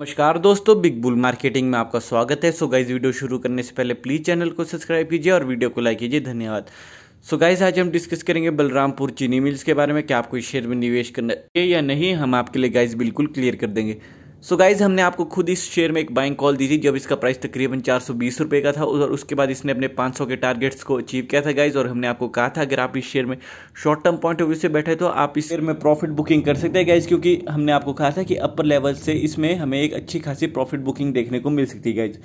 नमस्कार दोस्तों big bull marketing में आपका स्वागत है सो गाइज वीडियो शुरू करने से पहले प्लीज़ चैनल को सब्सक्राइब कीजिए और वीडियो को लाइक कीजिए धन्यवाद सो so गाइज आज हम डिस्कस करेंगे बलरामपुर चीनी मिल्स के बारे में क्या आपको इस शेयर में निवेश करना चाहिए या नहीं हम आपके लिए गाइज बिल्कुल क्लियर कर देंगे सो so गाइज हमने आपको खुद इस शेयर में एक बाइंग कॉल दी थी जब इसका प्राइस तकरीबन चार सौ बीस रुपये का था और उसके बाद इसने अपने पाँच सौ के टारगेट्स को अचीव किया था गाइज और हमने आपको कहा था अगर आप इस शेयर में short term point of view से बैठे तो आप इस शेयर में प्रॉफिट बुकिंग कर सकते हैं गाइज क्योंकि हमने आपको कहा था कि अपर लेवल से इसमें हमें एक अच्छी खासी प्रॉफिट बुकिंग देखने को मिल सकती है गाइज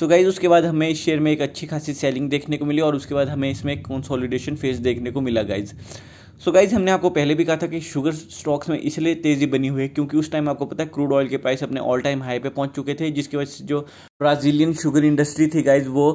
सो गाइज उसके बाद हमें इस शेयर में एक अच्छी खासी सेलिंग देखने को मिली और उसके बाद हमें इसमें कंसोलिडेशन फेज देखने को मिला गाइज सो गाइज हमने आपको पहले भी कहा था कि शुगर स्टॉक्स में इसलिए तेज़ी बनी हुई है क्योंकि उस टाइम आपको पता है क्रूड ऑयल के प्राइस अपने ऑल टाइम हाई पे पहुंच चुके थे जिसकी वजह से जो ब्राज़ीलियन शुगर इंडस्ट्री थी गाइज वो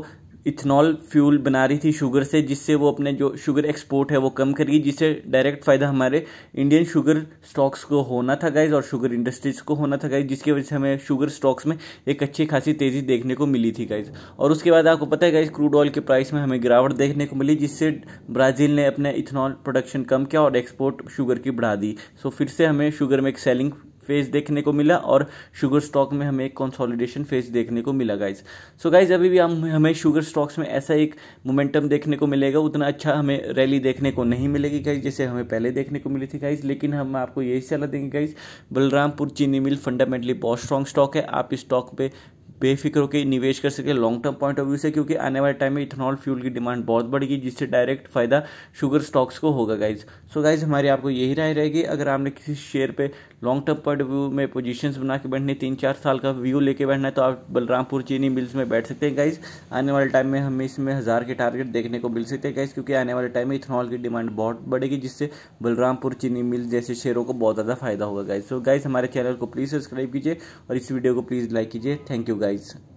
इथेनॉल फ्यूल बना रही थी शुगर से जिससे वो अपने जो शुगर एक्सपोर्ट है वो कम करेगी जिससे डायरेक्ट फ़ायदा हमारे इंडियन शुगर स्टॉक्स को होना था गाइज और शुगर इंडस्ट्रीज को होना था गाइज जिसकी वजह से हमें शुगर स्टॉक्स में एक अच्छी खासी तेज़ी देखने को मिली थी गाइज और उसके बाद आपको पता है गाइज क्रूड ऑयल के प्राइस में हमें गिरावट देखने को मिली जिससे ब्राज़ील ने अपने इथेनॉल प्रोडक्शन कम किया और एक्सपोर्ट शुगर की बढ़ा दी सो फिर से हमें शुगर में एक सेलिंग फेज देखने को मिला और शुगर स्टॉक में हमें एक कंसोलिडेशन फेज देखने को मिला गाइज सो गाइज अभी भी हम हमें शुगर स्टॉक्स में ऐसा एक मोमेंटम देखने को मिलेगा उतना अच्छा हमें रैली देखने को नहीं मिलेगी गाइज जैसे हमें पहले देखने को मिली थी गाइज लेकिन हम आपको यही सलाह देंगे guys Balrampur Chini mill fundamentally बहुत स्ट्रॉन्ग स्टॉक है आप इस स्टॉक पर बेफिक्र होकर निवेश कर सके long term point of view से क्योंकि आने वाले टाइम में इथेनॉल फ्यूल की डिमांड बहुत बढ़ेगी जिससे डायरेक्ट फायदा शुगर स्टॉक्स को होगा गाइज सो गाइज हमारी आपको यही राय रहेगी अगर आपने किसी शेयर पर long term point of view में पोजीशंस बना के बैठने तीन चार साल का व्यू लेके बैठना है तो आप बलरामपुर चीनी मिल्स में बैठ सकते हैं गाइज आने वाले टाइम में हमें इसमें हज़ार के टारगेट देखने को मिल सकते हैं गाइज क्योंकि आने वाले टाइम में इथेनॉल की डिमांड बहुत बढ़ेगी जिससे बलरामपुर चीनी मिल जैसे शेयरों को बहुत ज़्यादा फायदा होगा गाइज सो गाइज हमारे चैनल को प्लीज़ सब्सक्राइब कीजिए और इस वीडियो को प्लीज़ लाइक कीजिए थैंक यू गाइज isso.